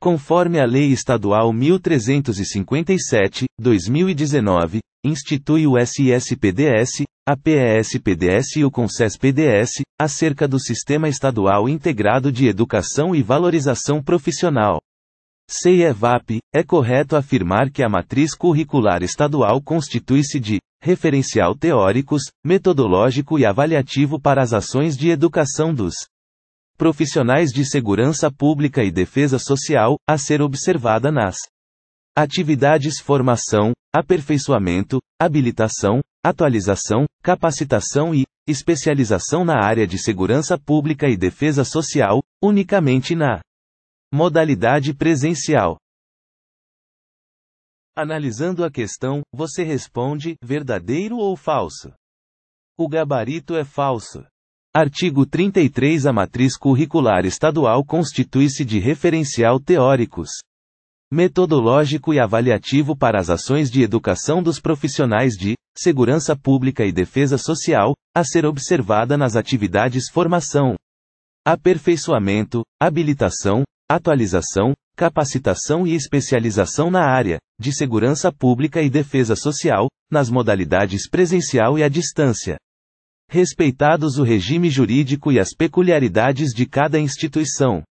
conforme a Lei Estadual 1357, 2019, institui o SISPDS, a PESPDS e o CONCESPDS, acerca do Sistema Estadual Integrado de Educação e Valorização Profissional. CEVAP, é correto afirmar que a matriz curricular estadual constitui-se de referencial teóricos, metodológico e avaliativo para as ações de educação dos profissionais de segurança pública e defesa social, a ser observada nas atividades formação, aperfeiçoamento, habilitação, atualização, capacitação e especialização na área de segurança pública e defesa social, unicamente na modalidade presencial. Analisando a questão, você responde verdadeiro ou falso? O gabarito é falso. Artigo 33 A matriz curricular estadual constitui-se de referencial teóricos, metodológico e avaliativo para as ações de educação dos profissionais de segurança pública e defesa social, a ser observada nas atividades formação, aperfeiçoamento, habilitação, atualização, capacitação e especialização na área de segurança pública e defesa social, nas modalidades presencial e à distância respeitados o regime jurídico e as peculiaridades de cada instituição,